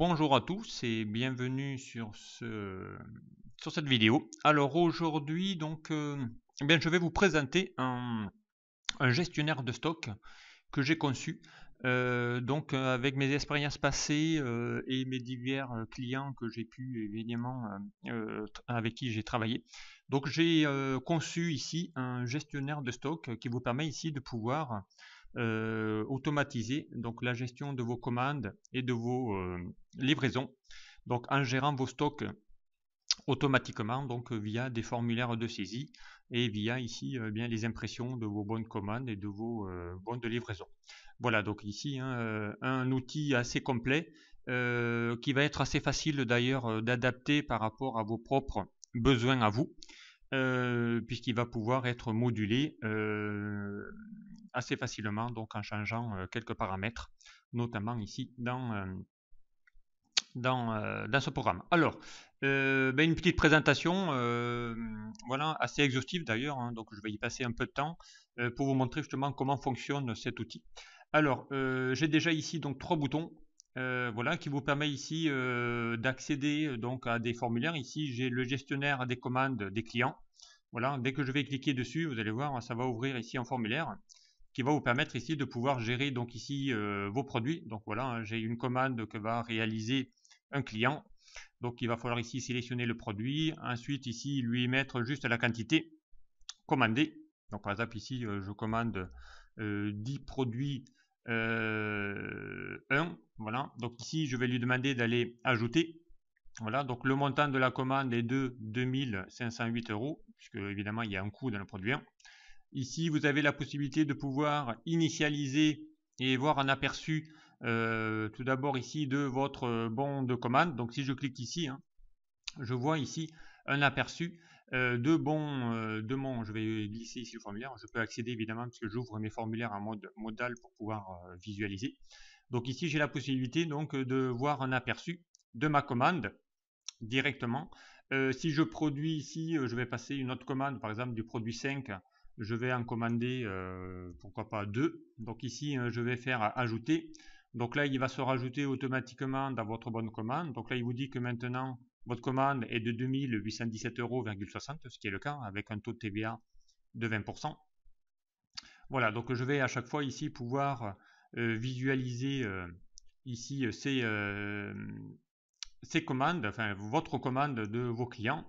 Bonjour à tous et bienvenue sur, ce, sur cette vidéo. Alors aujourd'hui, donc, euh, je vais vous présenter un, gestionnaire de stock que j'ai conçu. Euh, donc euh, avec mes expériences passées et mes divers clients que j'ai pu évidemment avec qui j'ai travaillé. Donc j'ai conçu ici un gestionnaire de stock qui vous permet ici de pouvoir euh, automatiser donc la gestion de vos commandes et de vos euh, livraisons, donc en gérant vos stocks automatiquement donc via des formulaires de saisie et via ici euh, bien les impressions de vos bonnes commandes et de vos bonnes de livraison. Voilà donc ici hein, un outil assez complet qui va être assez facile d'ailleurs d'adapter par rapport à vos propres besoins à vous. puisqu'il va pouvoir être modulé assez facilement, donc en changeant euh, quelques paramètres, notamment ici dans, euh, dans, euh, dans ce programme. Alors, ben, une petite présentation, voilà, assez exhaustive d'ailleurs, hein, donc je vais y passer un peu de temps pour vous montrer justement comment fonctionne cet outil. Alors, j'ai déjà ici donc trois boutons. voilà, qui vous permet ici d'accéder donc à des formulaires. Ici, j'ai le gestionnaire des commandes des clients. Voilà, dès que je vais cliquer dessus, vous allez voir, ça va ouvrir ici en formulaire qui va vous permettre ici de pouvoir gérer donc ici euh, vos produits. Donc voilà, hein, j'ai une commande que va réaliser un client. Donc il va falloir ici sélectionner le produit, ensuite ici lui mettre juste la quantité commandée. Donc par exemple ici euh, je commande 10 euh, produits 1. Voilà, donc ici je vais lui demander d'aller ajouter. Voilà, donc le montant de la commande est de 2508 euros, puisque évidemment il y a un coût dans le produit 1. Ici, vous avez la possibilité de pouvoir initialiser et voir un aperçu euh, tout d'abord ici de votre euh, bon de commande. Donc si je clique ici, hein, je vois ici un aperçu euh, de bon de mon. Je vais glisser ici le formulaire. Je peux accéder évidemment que j'ouvre mes formulaires en mode modal pour pouvoir visualiser. Donc ici j'ai la possibilité donc de voir un aperçu de ma commande directement. si je produis ici, je vais passer une autre commande, par exemple du produit 5 je vais en commander, euh, pourquoi pas, deux. Donc ici, euh, je vais faire ajouter. Donc là, il va se rajouter automatiquement dans votre bonne commande. Donc là, il vous dit que maintenant, votre commande est de 2817,60 euros, ce qui est le cas, avec un taux de TVA de 20%. Voilà, donc je vais à chaque fois ici pouvoir euh, visualiser ici ces, ces commandes, enfin votre commande de vos clients.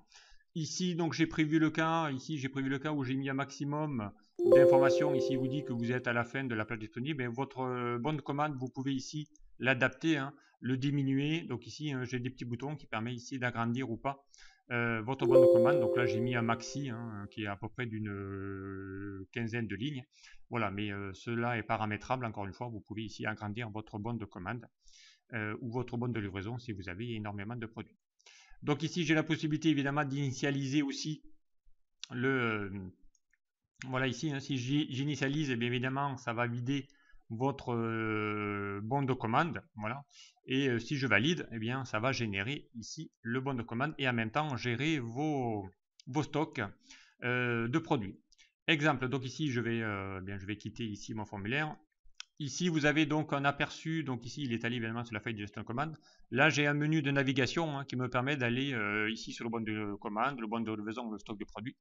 Ici, donc j'ai prévu le cas, ici j'ai prévu le cas où j'ai mis un maximum d'informations. Ici, il vous dit que vous êtes à la fin de la plage disponible. mais votre euh, bande de commande, vous pouvez ici l'adapter, hein, le diminuer. Donc ici, hein, j'ai des petits boutons qui permettent ici d'agrandir ou pas euh, votre bande de commande. Donc là, j'ai mis un maxi hein, qui est à peu près d'une euh, quinzaine de lignes. Voilà, mais cela est paramétrable. Encore une fois, vous pouvez ici agrandir votre bande de commande ou votre bande de livraison si vous avez énormément de produits. Donc ici, j'ai la possibilité évidemment d'initialiser aussi le... Euh, voilà ici, hein, si j'initialise, eh bien évidemment, ça va vider votre euh, bon de commande. Voilà. Et euh, si je valide, eh bien, ça va générer ici le bon de commande et en même temps gérer vos, vos stocks de produits. Exemple, donc ici, je vais, eh bien, je vais quitter ici mon formulaire Ici, vous avez donc un aperçu. Donc ici, il est allé évidemment sur la feuille de gestion de commande. Là, j'ai un menu de navigation hein, qui me permet d'aller euh, ici sur le bon de commande, le bon de livraison, le stock de produits.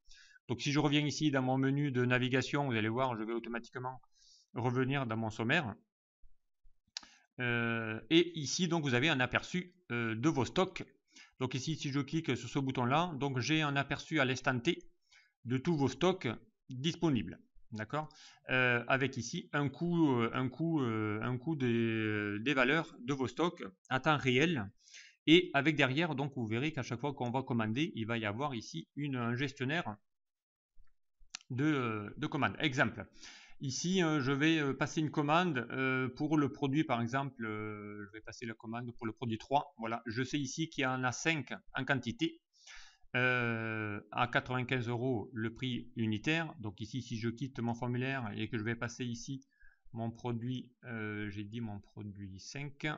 Donc si je reviens ici dans mon menu de navigation, vous allez voir, je vais automatiquement revenir dans mon sommaire. Euh, et ici, donc, vous avez un aperçu euh, de vos stocks. Donc ici, si je clique sur ce bouton-là, donc j'ai un aperçu à l'instant T de tous vos stocks disponibles d'accord euh, Avec ici un coût, euh, un coût, euh, un coût des, valeurs de vos stocks à temps réel. Et avec derrière, donc vous verrez qu'à chaque fois qu'on va commander, il va y avoir ici une, un gestionnaire de, de commandes. Exemple, ici je vais passer une commande pour le produit par exemple, je vais passer la commande pour le produit 3. Voilà, je sais ici qu'il y en a 5 en quantité euh, à 95 euros le prix unitaire. Donc ici, si je quitte mon formulaire et que je vais passer ici mon produit, euh, j'ai dit mon produit 5, euh,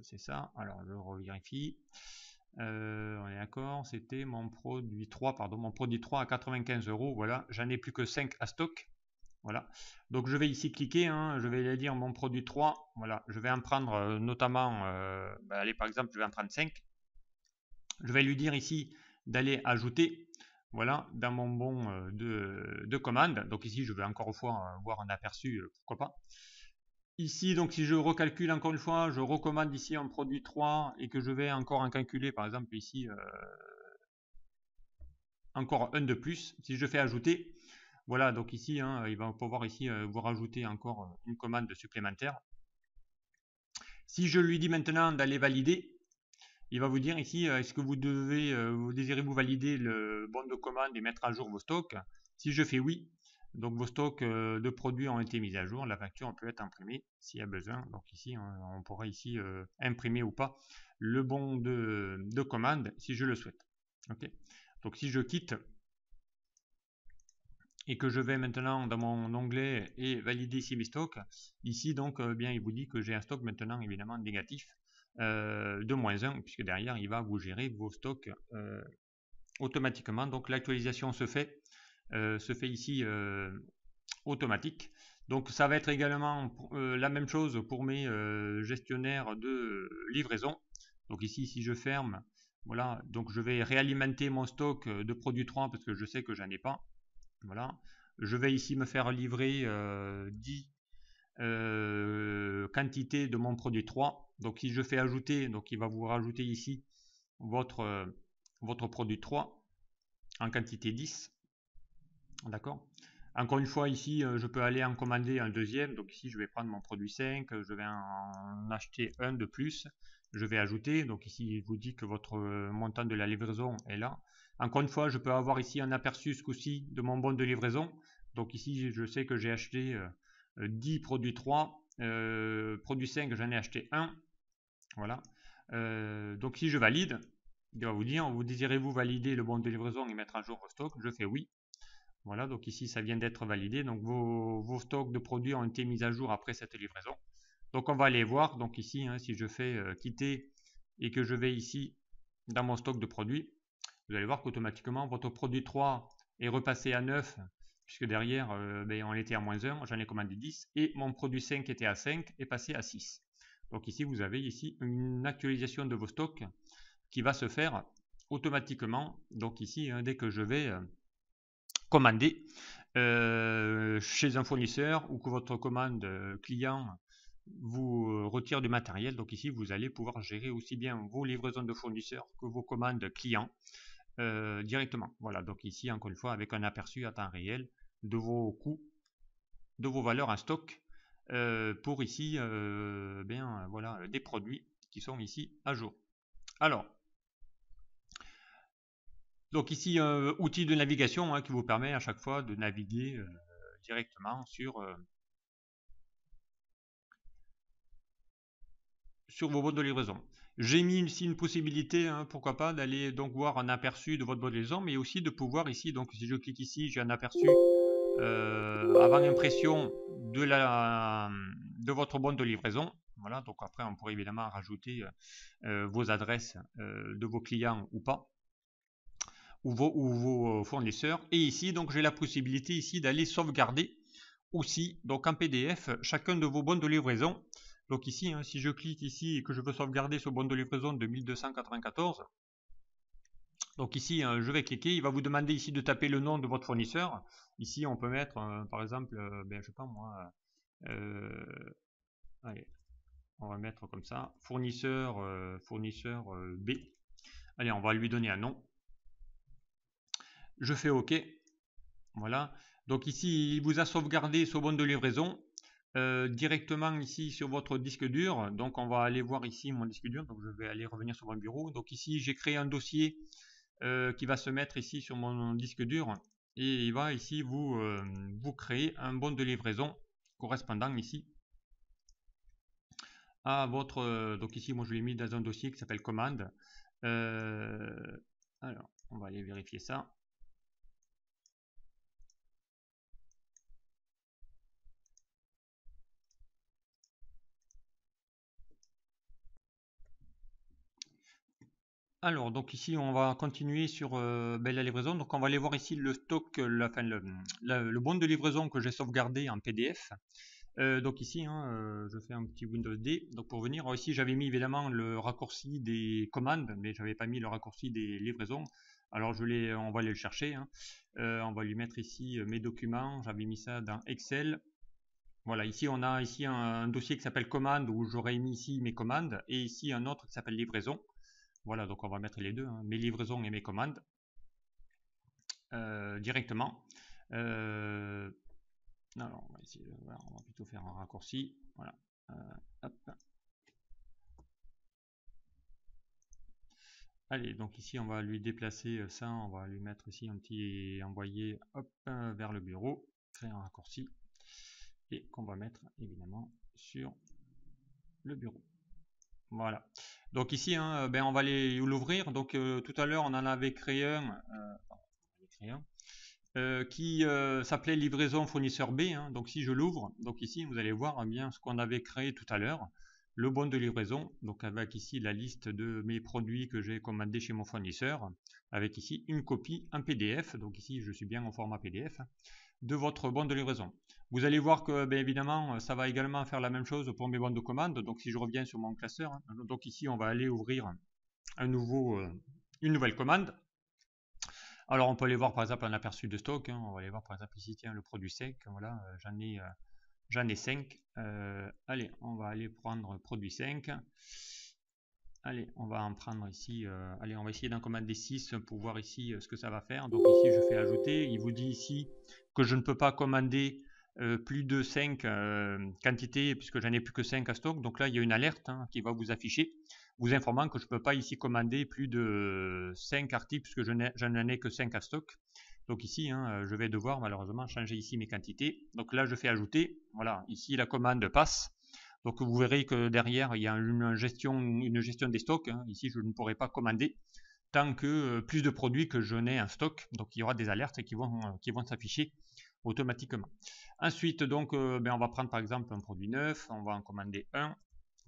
c'est ça. Alors je revérifie. on est d'accord, c'était mon produit 3, pardon, mon produit 3 à 95 euros. Voilà, j'en ai plus que 5 à stock. Voilà, donc je vais ici cliquer, hein. je vais aller dire mon produit 3. Voilà, je vais en prendre notamment, bah, allez, par exemple, je vais en prendre 5. Je vais lui dire ici d'aller ajouter voilà, dans mon bon euh, de, de commande. Donc ici, je vais encore une fois euh, voir un aperçu, euh, pourquoi pas. Ici, donc si je recalcule encore une fois, je recommande ici un produit 3 et que je vais encore en calculer, par exemple ici, encore un de plus. Si je fais ajouter, voilà, donc ici, hein, il va pouvoir ici vous rajouter encore une commande supplémentaire. Si je lui dis maintenant d'aller valider, il va vous dire ici, euh, est-ce que vous devez, euh, vous désirez vous valider le bon de commande et mettre à jour vos stocks Si je fais oui, donc vos stocks euh, de produits ont été mis à jour, la facture peut être imprimée s'il y a besoin. Donc ici, on, pourra ici imprimer ou pas le bon de, commande si je le souhaite. Donc si je quitte et que je vais maintenant dans mon onglet et valider si mes stocks, ici donc bien il vous dit que j'ai un stock maintenant évidemment négatif euh, de moins 1, puisque derrière, il va vous gérer vos stocks euh, automatiquement. Donc l'actualisation se fait, euh, se fait ici automatique. Donc ça va être également la même chose pour mes gestionnaires de livraison. Donc ici, si je ferme, voilà, donc je vais réalimenter mon stock de produits 3 parce que je sais que j'en ai pas. Voilà. Je vais ici me faire livrer 10 quantités de mon produit 3 donc si je fais ajouter, donc il va vous rajouter ici votre, euh, votre produit 3 en quantité 10. D'accord Encore une fois ici, euh, je peux aller en commander un deuxième. Donc ici, je vais prendre mon produit 5, je vais en acheter un de plus. Je vais ajouter. Donc ici, il vous dit que votre euh, montant de la livraison est là. Encore une fois, je peux avoir ici un aperçu ce coup-ci de mon bon de livraison. Donc ici, je sais que j'ai acheté 10 produits 3. produit 5, j'en ai acheté un. Voilà. Euh, donc si je valide, il va vous dire, vous désirez-vous valider le bon de livraison et mettre à jour vos stocks Je fais oui. Voilà, donc ici ça vient d'être validé. Donc vos, stocks de produits ont été mis à jour après cette livraison. Donc on va aller voir. Donc ici, hein, si je fais euh, quitter et que je vais ici dans mon stock de produits, vous allez voir qu'automatiquement votre produit 3 est repassé à 9 puisque derrière euh, ben, on était à moins 1, j'en ai commandé 10 et mon produit 5 était à 5 est passé à 6. Donc ici, vous avez ici une actualisation de vos stocks qui va se faire automatiquement. Donc ici, hein, dès que je vais euh, commander euh, chez un fournisseur ou que votre commande euh, client vous retire du matériel. Donc ici, vous allez pouvoir gérer aussi bien vos livraisons de fournisseurs que vos commandes clients directement. Voilà, donc ici, encore une fois, avec un aperçu à temps réel de vos coûts, de vos valeurs en stock euh, pour ici euh, bien, euh, voilà, des produits qui sont ici à jour. Alors, donc ici, un outil de navigation hein, qui vous permet à chaque fois de naviguer directement sur, sur vos boîtes de livraison. J'ai mis ici une possibilité, hein, pourquoi pas, d'aller donc voir un aperçu de votre boîte de livraison, mais aussi de pouvoir ici, donc si je clique ici, j'ai un aperçu euh, avant l'impression de, la, de votre bon de livraison. Voilà, donc après, on pourrait évidemment rajouter euh, euh, vos adresses de vos clients ou pas ou vos, fournisseurs. Et ici, donc, j'ai la possibilité ici d'aller sauvegarder aussi, donc en PDF, chacun de vos bons de livraison. Donc ici, hein, si je clique ici et que je veux sauvegarder ce bon de livraison de 1294, donc ici, euh, je vais cliquer. Il va vous demander ici de taper le nom de votre fournisseur. Ici, on peut mettre, euh, par exemple, euh, ben, je sais pas moi, allez, on va mettre comme ça, fournisseur, fournisseur B. Allez, on va lui donner un nom. Je fais OK. Voilà. Donc ici, il vous a sauvegardé ce bon de livraison. directement ici sur votre disque dur. Donc on va aller voir ici mon disque dur. Donc je vais aller revenir sur mon bureau. Donc ici j'ai créé un dossier euh, qui va se mettre ici sur mon disque dur et il va ici vous, euh, créer un bon de livraison correspondant ici à votre... Euh, donc ici, moi je l'ai mis dans un dossier qui s'appelle commande. alors, on va aller vérifier ça. Alors, donc ici, on va continuer sur euh, ben, la livraison. Donc, on va aller voir ici le stock, la, enfin, le, bon de livraison que j'ai sauvegardé en PDF. Euh, donc ici, hein, euh, je fais un petit Windows D. Donc pour venir, ici, j'avais mis évidemment le raccourci des commandes, mais je n'avais pas mis le raccourci des livraisons. Alors, je on va aller le chercher. Hein. on va lui mettre ici mes documents. J'avais mis ça dans Excel. Voilà, ici on a ici un, dossier qui s'appelle commandes, où j'aurais mis ici mes commandes et ici un autre qui s'appelle livraison. Voilà, donc on va mettre les deux, hein. mes livraisons et mes commandes, euh, directement. Euh, on va, plutôt faire un raccourci. Voilà. Euh, Allez, donc ici, on va lui déplacer euh, ça. On va lui mettre ici un petit envoyer hop, vers le bureau, créer un raccourci, et qu'on va mettre évidemment sur le bureau. Voilà. Donc ici, hein, euh, ben on va l'ouvrir. Donc euh, tout à l'heure, on en avait créé un, euh, qui s'appelait livraison fournisseur B. Hein. Donc si je l'ouvre, donc ici, vous allez voir eh bien ce qu'on avait créé tout à l'heure, le bon de livraison. Donc avec ici la liste de mes produits que j'ai commandés chez mon fournisseur, avec ici une copie, un PDF. Donc ici, je suis bien en format PDF. Hein de votre bande de livraison. Vous allez voir que, bien évidemment, ça va également faire la même chose pour mes bandes de commande. Donc, si je reviens sur mon classeur, hein, donc ici, on va aller ouvrir un nouveau, euh, une nouvelle commande. Alors, on peut aller voir, par exemple, un aperçu de stock. Hein. On va aller voir, par exemple, ici, tiens, le produit sec. Voilà, euh, j'en ai, euh, j'en ai 5. allez, on va aller prendre produit 5. Allez, on va en prendre ici. allez, on va essayer d'en commander 6 pour voir ici ce que ça va faire. Donc, ici, je fais ajouter. Il vous dit ici que je ne peux pas commander euh, plus de 5 euh, quantités puisque j'en ai plus que 5 à stock. Donc là, il y a une alerte hein, qui va vous afficher, vous informant que je ne peux pas ici commander plus de 5 articles puisque je n'en ai, que 5 à stock. Donc ici, hein, euh, je vais devoir malheureusement changer ici mes quantités. Donc là, je fais ajouter. Voilà, ici la commande passe. Donc vous verrez que derrière, il y a une gestion, une gestion des stocks. Hein. Ici, je ne pourrai pas commander tant que euh, plus de produits que je n'ai en stock. Donc il y aura des alertes qui vont, euh, qui vont s'afficher automatiquement. Ensuite, donc, euh, ben, on va prendre par exemple un produit neuf, on va en commander un.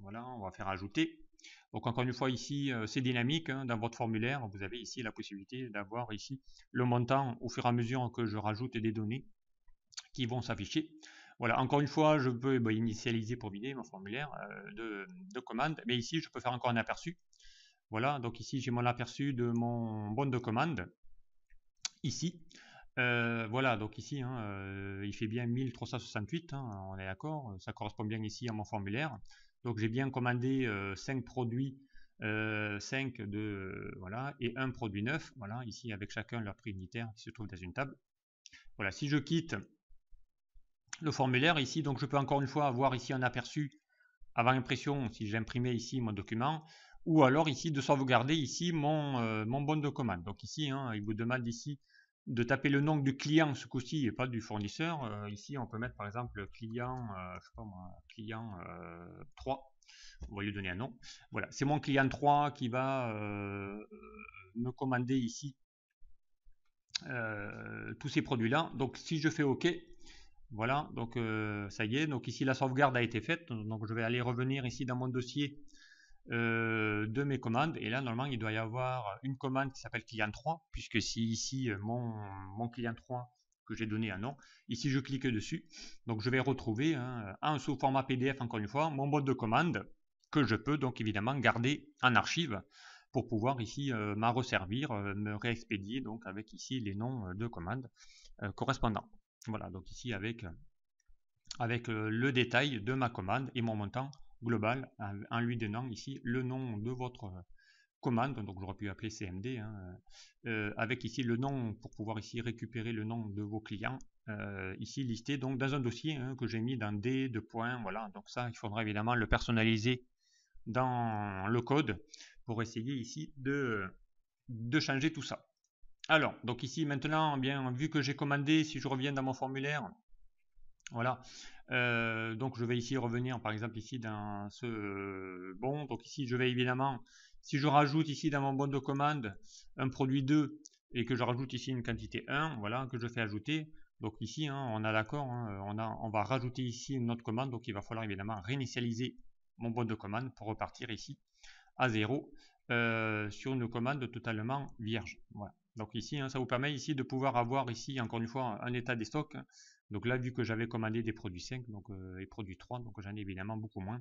Voilà, on va faire ajouter. Donc encore une fois ici, c'est dynamique. Hein. dans votre formulaire, vous avez ici la possibilité d'avoir ici le montant au fur et à mesure que je rajoute des données qui vont s'afficher. Voilà, encore une fois, je peux ben, initialiser pour vider mon formulaire de, de, commande, mais ici, je peux faire encore un aperçu. Voilà, donc ici j'ai mon aperçu de mon bon de commande. Ici, euh, voilà, donc ici, hein, euh, il fait bien 1368, hein, on est d'accord, ça correspond bien ici à mon formulaire. Donc j'ai bien commandé 5 euh, produits, 5 de, voilà, et un produit neuf, voilà, ici avec chacun leur prix unitaire qui se trouve dans une table. Voilà, si je quitte le formulaire ici, donc je peux encore une fois avoir ici un aperçu avant impression, si j'imprimais ici mon document, ou alors ici de sauvegarder ici mon, euh, mon bon de commande. Donc ici, hein, il vous demande ici de taper le nom du client ce coup-ci et pas du fournisseur. Euh, ici, on peut mettre par exemple client, euh, je sais pas moi, client 3. On va lui donner un nom. Voilà, c'est mon client 3 qui va me commander ici tous ces produits-là. Donc si je fais OK, voilà, donc ça y est. Donc ici, la sauvegarde a été faite. Donc je vais aller revenir ici dans mon dossier euh, de mes commandes. Et là, normalement, il doit y avoir une commande qui s'appelle client 3, puisque c'est ici euh, mon, client 3 que j'ai donné un nom. Ici, je clique dessus. Donc, je vais retrouver hein, en un sous format PDF, encore une fois, mon mode de commande que je peux donc évidemment garder en archive pour pouvoir ici euh, m'en resservir, me réexpédier donc avec ici les noms de commandes correspondants. Voilà, donc ici avec, avec le détail de ma commande et mon montant global, en lui donnant ici le nom de votre euh, commande, donc j'aurais pu appeler CMD, hein, euh, euh, avec ici le nom pour pouvoir ici récupérer le nom de vos clients, ici listé donc dans un dossier hein, que j'ai mis dans D, de points, voilà, donc ça il faudra évidemment le personnaliser dans le code pour essayer ici de, de changer tout ça. Alors, donc ici maintenant, bien vu que j'ai commandé, si je reviens dans mon formulaire, voilà, euh, donc je vais ici revenir par exemple ici dans ce euh, bon, donc ici je vais évidemment, si je rajoute ici dans mon bon de commande un produit 2 et que je rajoute ici une quantité 1, voilà, que je fais ajouter, donc ici hein, on a d'accord, hein, on, va rajouter ici une autre commande, donc il va falloir évidemment réinitialiser mon bon de commande pour repartir ici à 0 euh, sur une commande totalement vierge. Voilà. Donc ici, hein, ça vous permet ici de pouvoir avoir ici, encore une fois, un état des stocks donc là, vu que j'avais commandé des produits 5 donc, euh, et produits 3, donc j'en ai évidemment beaucoup moins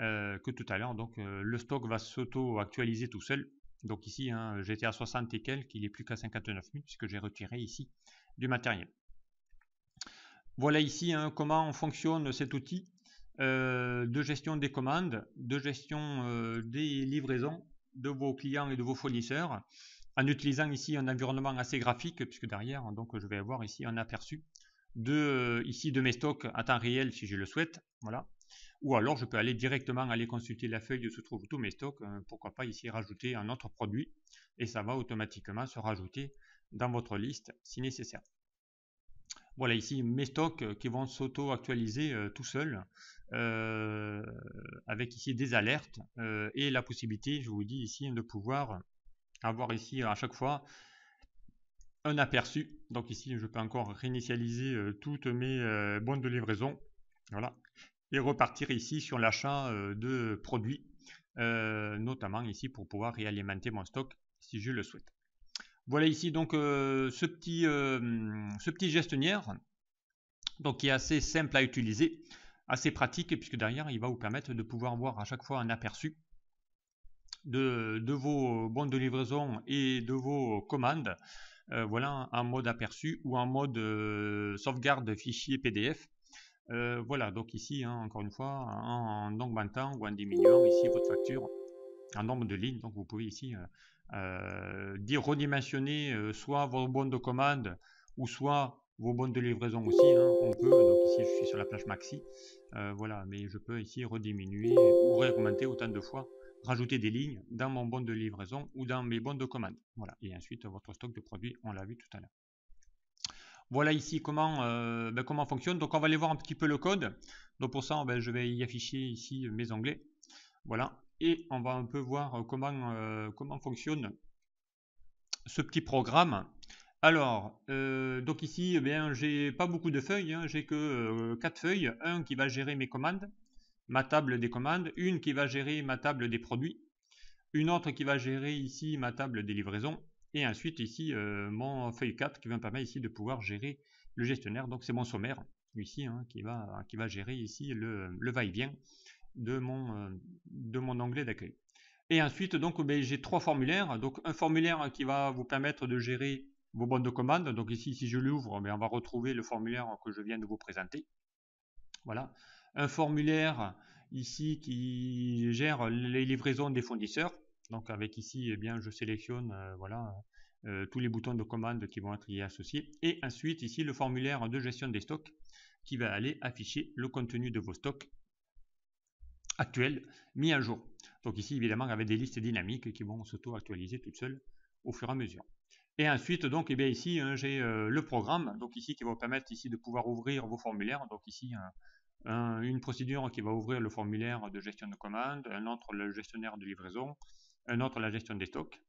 euh, que tout à l'heure. Donc euh, le stock va s'auto-actualiser tout seul. Donc ici, hein, j'étais à 60 et quelques, il est plus qu'à 59 000 puisque j'ai retiré ici du matériel. Voilà ici hein, comment fonctionne cet outil de gestion des commandes, de gestion des livraisons de vos clients et de vos fournisseurs en utilisant ici un environnement assez graphique puisque derrière donc je vais avoir ici un aperçu de, euh, ici de mes stocks à temps réel si je le souhaite. Voilà. Ou alors je peux aller directement aller consulter la feuille où se trouvent tous mes stocks. Hein, pourquoi pas ici rajouter un autre produit et ça va automatiquement se rajouter dans votre liste si nécessaire. Voilà ici mes stocks euh, qui vont s'auto-actualiser euh, tout seul avec ici des alertes et la possibilité, je vous dis ici, de pouvoir avoir ici à chaque fois un aperçu. Donc ici, je peux encore réinitialiser euh, toutes mes euh, bonnes de livraison. Voilà. Et repartir ici sur l'achat euh, de produits, notamment ici pour pouvoir réalimenter mon stock si je le souhaite. Voilà ici donc ce, petit, ce petit gestionnaire donc qui est assez simple à utiliser, assez pratique puisque derrière il va vous permettre de pouvoir voir à chaque fois un aperçu de, de vos bonnes de livraison et de vos commandes euh, voilà un, mode aperçu ou en mode euh, sauvegarde fichier PDF. Euh, voilà, donc ici, hein, encore une fois, en augmentant ou en diminuant, ici votre facture, un nombre de lignes, donc vous pouvez ici dire redimensionner soit vos bonnes de commande ou soit vos bonnes de livraison aussi, hein, on peut, donc ici je suis sur la plage maxi, voilà, mais je peux ici rediminuer ou réaugmenter autant de fois rajouter des lignes dans mon bon de livraison ou dans mes bons de commande. Voilà. Et ensuite, votre stock de produits, on l'a vu tout à l'heure. Voilà ici comment, euh, ben, comment fonctionne. Donc, on va aller voir un petit peu le code. Donc, pour ça, ben, je vais y afficher ici mes onglets. Voilà. Et on va un peu voir euh, comment, euh, comment fonctionne ce petit programme. Alors, donc ici, eh j'ai pas beaucoup de feuilles, hein. j'ai que quatre feuilles. Un qui va gérer mes commandes, ma table des commandes, une qui va gérer ma table des produits, une autre qui va gérer ici ma table des livraisons, et ensuite ici euh, mon feuille 4 qui va me permettre ici de pouvoir gérer le gestionnaire. Donc c'est mon sommaire ici hein, qui, va, qui va gérer ici le, va-et-vient de mon, euh, de mon onglet d'accueil. Et ensuite, donc, ben, j'ai trois formulaires. Donc, un formulaire qui va vous permettre de gérer vos bonnes de commandes. Donc, ici, si je l'ouvre, ben, on va retrouver le formulaire que je viens de vous présenter. Voilà un formulaire ici qui gère les livraisons des fournisseurs. Donc avec ici, et eh bien, je sélectionne euh, voilà, euh, tous les boutons de commande qui vont être y associés. Et ensuite ici, le formulaire de gestion des stocks qui va aller afficher le contenu de vos stocks actuels mis à jour. Donc ici, évidemment, avec des listes dynamiques qui vont s'auto-actualiser toutes seules au fur et à mesure. Et ensuite, donc, et eh bien ici, hein, j'ai euh, le programme, donc ici, qui va vous permettre ici de pouvoir ouvrir vos formulaires. Donc ici, un une procédure qui va ouvrir le formulaire de gestion de commande, un autre le gestionnaire de livraison, un autre la gestion des stocks.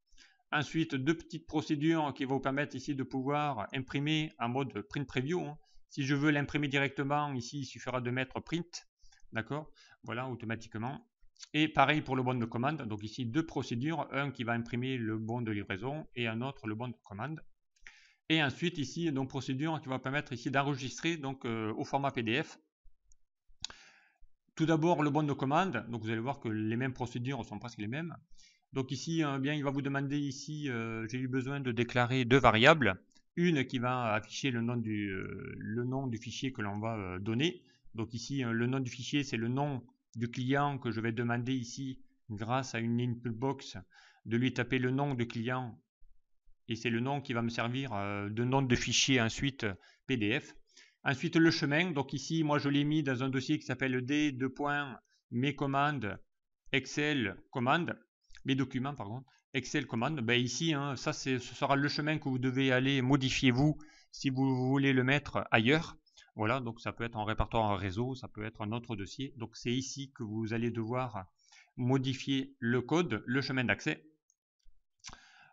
Ensuite, deux petites procédures qui vont vous permettre ici de pouvoir imprimer en mode print preview. Hein. Si je veux l'imprimer directement, ici, il suffira de mettre print, d'accord Voilà, automatiquement. Et pareil pour le bon de commande. Donc ici, deux procédures. Un qui va imprimer le bon de livraison et un autre le bon de commande. Et ensuite, ici, donc procédure qui va permettre ici d'enregistrer donc euh, au format PDF tout d'abord, le bon de commande. Donc, vous allez voir que les mêmes procédures sont presque les mêmes. Donc ici, euh, bien, il va vous demander ici, euh, j'ai eu besoin de déclarer deux variables. Une qui va afficher le nom du, euh, le nom du fichier que l'on va donner. Donc ici, le nom du fichier, c'est le nom du client que je vais demander ici, grâce à une input box, de lui taper le nom de client. Et c'est le nom qui va me servir de nom de fichier ensuite PDF. Ensuite, le chemin. Donc ici, moi, je l'ai mis dans un dossier qui s'appelle D, deux points, mes commandes, Excel commandes, mes documents, pardon, Excel commandes. Ben ici, hein, ça, ce sera le chemin que vous devez aller modifier vous si vous voulez le mettre ailleurs. Voilà, donc ça peut être en répertoire en réseau, ça peut être un autre dossier. Donc c'est ici que vous allez devoir modifier le code, le chemin d'accès.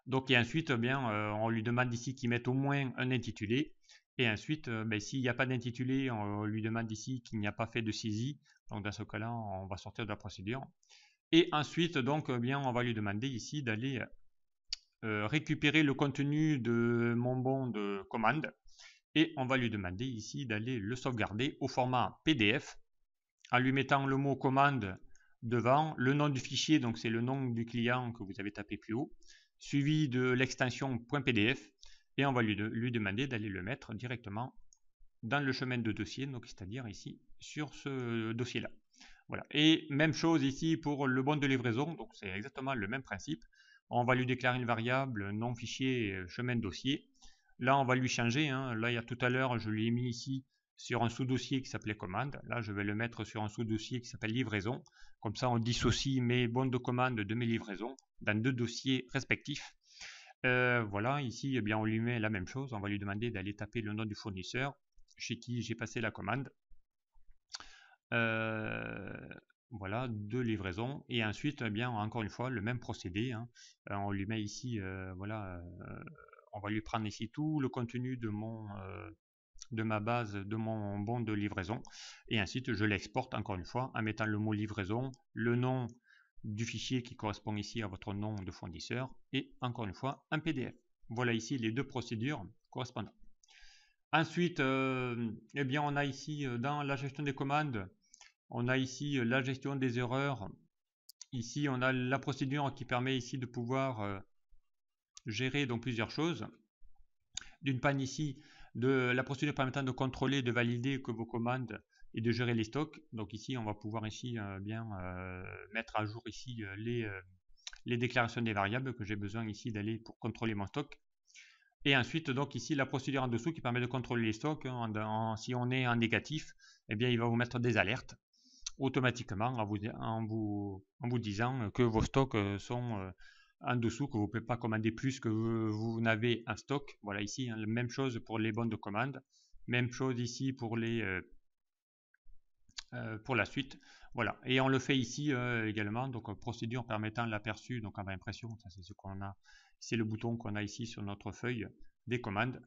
Donc et ensuite, eh bien, euh, on lui demande ici qu'il mette au moins un intitulé et ensuite, euh, ben, s'il n'y a pas d'intitulé, on lui demande ici qu'il n'y a pas fait de saisie. Donc dans ce cas-là, on va sortir de la procédure. Et ensuite, donc, eh bien, on va lui demander ici d'aller euh, récupérer le contenu de mon bon de commande. Et on va lui demander ici d'aller le sauvegarder au format PDF en lui mettant le mot commande devant, le nom du fichier, donc c'est le nom du client que vous avez tapé plus haut, suivi de l'extension .pdf et on va lui, demander d'aller le mettre directement dans le chemin de dossier, donc c'est-à-dire ici sur ce dossier-là. Voilà. Et même chose ici pour le bon de livraison, donc c'est exactement le même principe. On va lui déclarer une variable non fichier chemin dossier. Là, on va lui changer. Hein. Là, il y a tout à l'heure, je lui ai mis ici sur un sous-dossier qui s'appelait commande. Là, je vais le mettre sur un sous-dossier qui s'appelle livraison. Comme ça, on dissocie mes bons de commande de mes livraisons dans deux dossiers respectifs. Euh, voilà, ici, eh bien, on lui met la même chose. On va lui demander d'aller taper le nom du fournisseur chez qui j'ai passé la commande. Euh, voilà, deux livraisons. Et ensuite, eh bien, encore une fois, le même procédé. Hein. Euh, on lui met ici, voilà, on va lui prendre ici tout le contenu de mon de ma base, de mon bon de livraison. Et ensuite, je l'exporte encore une fois en mettant le mot livraison, le nom du fichier qui correspond ici à votre nom de fournisseur et encore une fois un PDF. Voilà ici les deux procédures correspondantes. Ensuite, euh, eh bien, on a ici euh, dans la gestion des commandes, on a ici euh, la gestion des erreurs. Ici, on a la procédure qui permet ici de pouvoir gérer donc plusieurs choses. D'une panne ici, de la procédure permettant de contrôler, de valider que vos commandes et de gérer les stocks. Donc ici, on va pouvoir ici euh, bien euh, mettre à jour ici euh, les, les déclarations des variables que j'ai besoin ici d'aller pour contrôler mon stock. Et ensuite, donc ici, la procédure en dessous qui permet de contrôler les stocks. Hein, si on est en négatif, eh bien, il va vous mettre des alertes automatiquement en vous, en vous, en vous disant que vos stocks sont en dessous, que vous ne pouvez pas commander plus que vous, n'avez un stock. Voilà, ici, hein, la même chose pour les bons de commande. Même chose ici pour les, euh, pour la suite. Voilà, et on le fait ici euh, également, donc euh, procédure permettant l'aperçu, donc en impression, ça c'est ce qu'on a, c'est le bouton qu'on a ici sur notre feuille des commandes.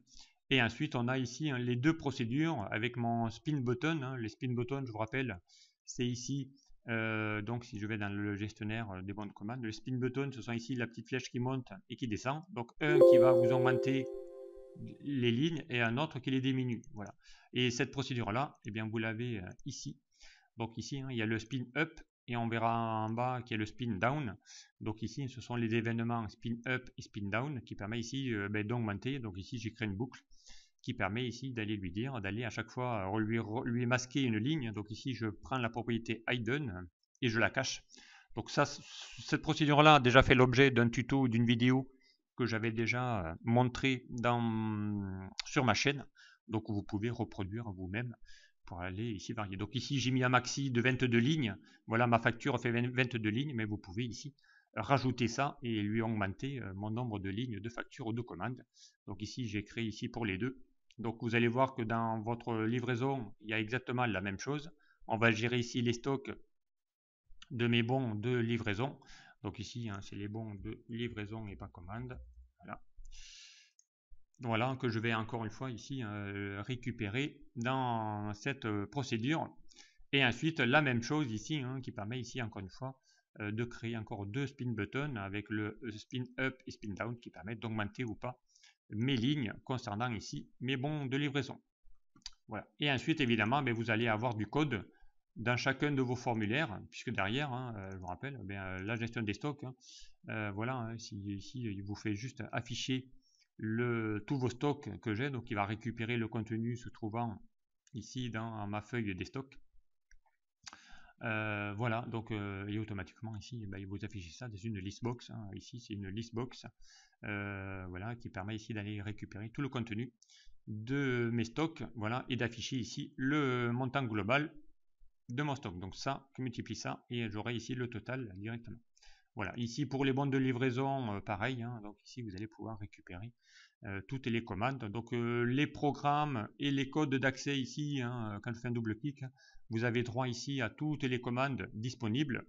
Et ensuite, on a ici hein, les deux procédures avec mon spin button. Hein. Les spin buttons, je vous rappelle, c'est ici, donc si je vais dans le gestionnaire des bandes commandes, le spin button, ce sont ici la petite flèche qui monte et qui descend. Donc un qui va vous augmenter les lignes et un autre qui les diminue. Voilà. Et cette procédure-là, eh bien, vous l'avez ici donc ici, hein, il y a le spin up et on verra en bas qu'il y a le spin down. Donc ici, ce sont les événements spin up et spin down qui permet ici euh, ben, d'augmenter. Donc ici, j'ai créé une boucle qui permet ici d'aller lui dire, d'aller à chaque fois euh, lui, masquer une ligne. Donc ici, je prends la propriété hidden et je la cache. Donc ça, cette procédure-là a déjà fait l'objet d'un tuto d'une vidéo que j'avais déjà euh, montré sur ma chaîne. Donc vous pouvez reproduire vous-même pour aller ici varier. Donc ici, j'ai mis un maxi de 22 lignes. Voilà, ma facture fait 22 lignes, mais vous pouvez ici rajouter ça et lui augmenter euh, mon nombre de lignes de facture ou de commandes. Donc ici, j'ai créé ici pour les deux. Donc vous allez voir que dans votre livraison, il y a exactement la même chose. On va gérer ici les stocks de mes bons de livraison. Donc ici, hein, c'est les bons de livraison et pas commande voilà, que je vais encore une fois ici euh, récupérer dans cette euh, procédure. Et ensuite, la même chose ici, hein, qui permet ici encore une fois euh, de créer encore deux spin buttons avec le spin up et spin down qui permettent d'augmenter ou pas mes lignes concernant ici mes bons de livraison. Voilà. Et ensuite, évidemment, ben, vous allez avoir du code dans chacun de vos formulaires, puisque derrière, hein, je vous rappelle, ben, la gestion des stocks, hein, voilà, ici il vous fait juste afficher le, tous vos stocks que j'ai, donc il va récupérer le contenu se trouvant ici dans ma feuille des stocks. Euh, voilà, donc euh, et automatiquement ici, eh ben, il vous affiche ça dans une liste box. Hein. Ici, c'est une listbox box, euh, voilà, qui permet ici d'aller récupérer tout le contenu de mes stocks voilà, et d'afficher ici le montant global de mon stock. Donc ça, je multiplie ça et j'aurai ici le total directement. Voilà, ici pour les bandes de livraison, euh, pareil, hein, donc ici vous allez pouvoir récupérer euh, toutes les commandes. Donc euh, les programmes et les codes d'accès ici, hein, quand je fais un double clic, hein, vous avez droit ici à toutes les commandes disponibles.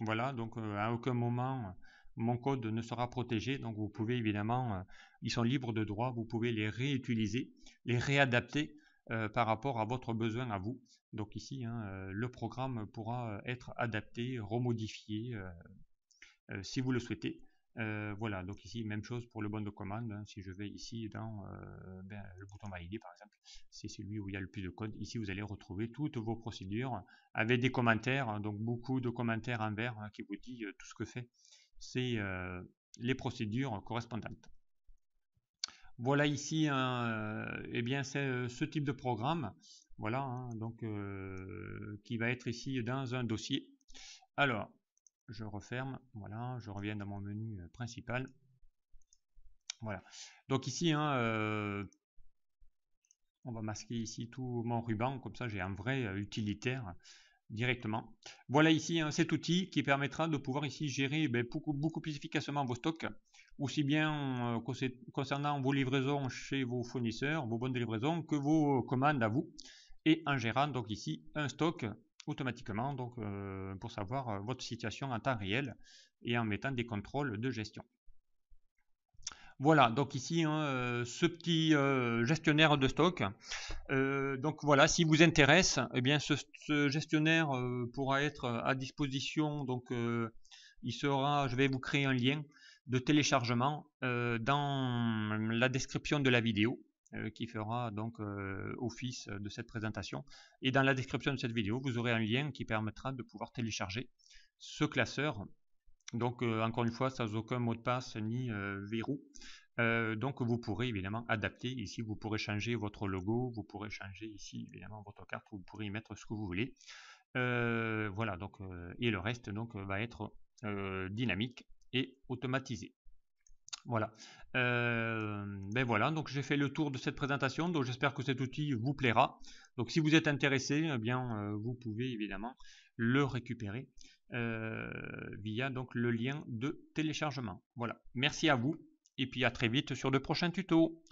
Voilà, donc à aucun moment mon code ne sera protégé, donc vous pouvez évidemment, ils sont libres de droit, vous pouvez les réutiliser, les réadapter par rapport à votre besoin à vous. Donc ici, le programme pourra être adapté, remodifié euh, si vous le souhaitez. Euh, voilà, donc ici, même chose pour le bon de commande. Hein. si je vais ici dans euh, ben, le bouton valider, par exemple, c'est celui où il y a le plus de code. Ici, vous allez retrouver toutes vos procédures avec des commentaires, hein, donc beaucoup de commentaires en vert hein, qui vous dit tout ce que fait. C'est les procédures correspondantes. Voilà ici, eh bien, c'est ce type de programme, voilà, donc qui va être ici dans un dossier. Alors, je referme, voilà, je reviens dans mon menu euh, principal. Voilà. Donc ici, hein, euh, on va masquer ici tout mon ruban, comme ça j'ai un vrai euh, utilitaire directement. Voilà ici hein, cet outil qui permettra de pouvoir ici gérer ben, beaucoup, beaucoup, plus efficacement vos stocks, aussi bien concernant vos livraisons chez vos fournisseurs, vos bonnes livraisons que vos commandes à vous, et en gérant donc ici un stock automatiquement donc, euh, pour savoir euh, votre situation en temps réel et en mettant des contrôles de gestion. Voilà, donc ici hein, euh, ce petit gestionnaire de stock. donc voilà, si vous intéresse, eh bien ce, gestionnaire pourra être à disposition. Donc il sera, je vais vous créer un lien de téléchargement dans la description de la vidéo. Euh, qui fera donc euh, office de cette présentation. Et dans la description de cette vidéo, vous aurez un lien qui permettra de pouvoir télécharger ce classeur. Donc euh, encore une fois, sans aucun mot de passe ni verrou. donc vous pourrez évidemment adapter, ici vous pourrez changer votre logo, vous pourrez changer ici évidemment votre carte, vous pourrez y mettre ce que vous voulez. voilà donc et le reste donc va être dynamique et automatisé. Voilà. Euh, ben voilà, donc j'ai fait le tour de cette présentation, donc j'espère que cet outil vous plaira. Donc si vous êtes intéressé, eh bien euh, vous pouvez évidemment le récupérer euh, via donc le lien de téléchargement. Voilà. Merci à vous et puis à très vite sur de prochains tutos.